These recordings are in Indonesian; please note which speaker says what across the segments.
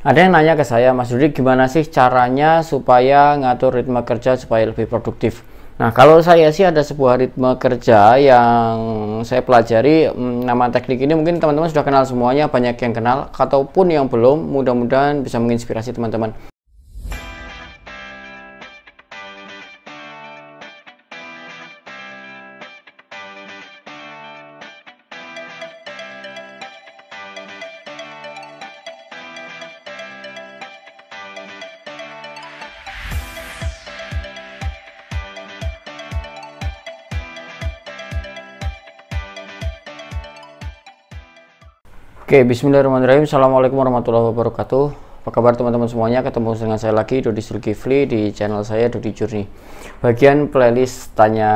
Speaker 1: Ada yang nanya ke saya, Mas Rudi gimana sih caranya supaya ngatur ritme kerja supaya lebih produktif? Nah, kalau saya sih ada sebuah ritme kerja yang saya pelajari mm, nama teknik ini mungkin teman-teman sudah kenal semuanya, banyak yang kenal ataupun yang belum, mudah-mudahan bisa menginspirasi teman-teman. Oke, bismillahirrahmanirrahim. Assalamualaikum warahmatullahi wabarakatuh. Apa kabar teman-teman semuanya? Ketemu dengan saya lagi, Dodi Zulkifli, di channel saya Dodi Jurni Bagian playlist Tanya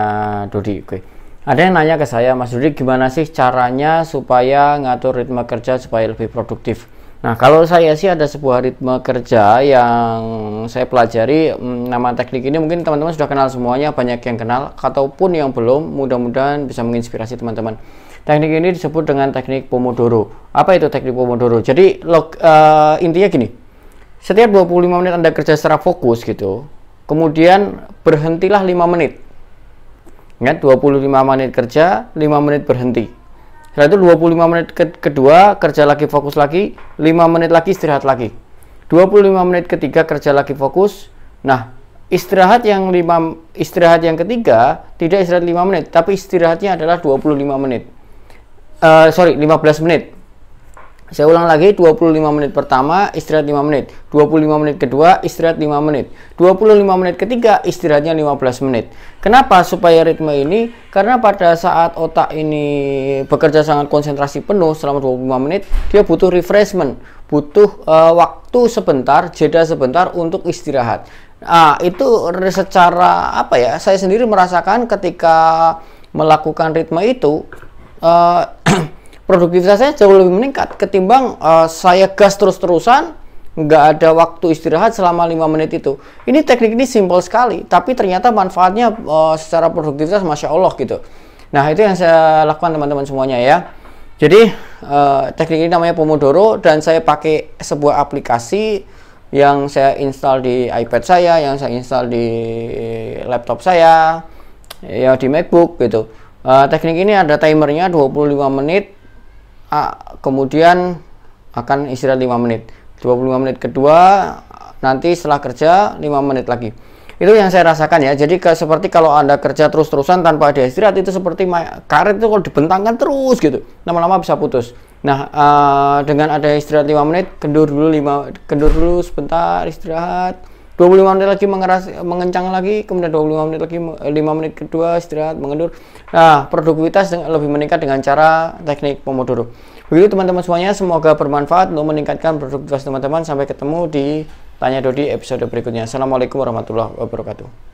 Speaker 1: Dodi. Oke. Ada yang nanya ke saya, Mas Dodi, gimana sih caranya supaya ngatur ritme kerja supaya lebih produktif? Nah, kalau saya sih ada sebuah ritme kerja yang saya pelajari mm, nama teknik ini mungkin teman-teman sudah kenal semuanya, banyak yang kenal ataupun yang belum, mudah-mudahan bisa menginspirasi teman-teman. Teknik ini disebut dengan teknik Pomodoro. Apa itu teknik Pomodoro? Jadi log, uh, intinya gini. Setiap 25 menit Anda kerja secara fokus gitu. Kemudian berhentilah 5 menit. Ingat 25 menit kerja, 5 menit berhenti setelah itu 25 menit ke kedua kerja lagi fokus lagi 5 menit lagi istirahat lagi 25 menit ketiga kerja lagi fokus nah istirahat yang 5 istirahat yang ketiga tidak istirahat 5 menit tapi istirahatnya adalah 25 menit uh, sorry 15 menit saya ulang lagi 25 menit pertama istirahat 5 menit 25 menit kedua istirahat 5 menit 25 menit ketiga istirahatnya 15 menit kenapa supaya ritme ini karena pada saat otak ini bekerja sangat konsentrasi penuh selama 25 menit dia butuh refreshment butuh uh, waktu sebentar jeda sebentar untuk istirahat Nah, itu secara apa ya? Saya sendiri merasakan ketika melakukan ritme itu eh, produktivitasnya jauh lebih meningkat ketimbang uh, saya gas terus-terusan nggak ada waktu istirahat selama lima menit itu. Ini teknik ini simpel sekali, tapi ternyata manfaatnya uh, secara produktivitas Masya Allah gitu. Nah itu yang saya lakukan teman-teman semuanya ya. Jadi uh, teknik ini namanya Pomodoro dan saya pakai sebuah aplikasi yang saya install di iPad saya, yang saya install di laptop saya, ya di MacBook gitu. Uh, teknik ini ada timernya 25 menit kemudian akan istirahat 5 menit 25 menit kedua nanti setelah kerja 5 menit lagi itu yang saya rasakan ya jadi ke, seperti kalau anda kerja terus-terusan tanpa ada istirahat itu seperti karet itu kalau dibentangkan terus gitu lama-lama bisa putus nah uh, dengan ada istirahat 5 menit kendur dulu 5 kendur dulu sebentar istirahat 25 menit lagi mengeras, mengencang lagi, kemudian 25 menit lagi, 5 eh, menit kedua istirahat, mengendur. Nah, produktivitas lebih meningkat dengan cara teknik Pomodoro. Begitu teman-teman semuanya, semoga bermanfaat untuk meningkatkan produktivitas teman-teman. Sampai ketemu di Tanya Dodi episode berikutnya. Assalamualaikum warahmatullahi wabarakatuh.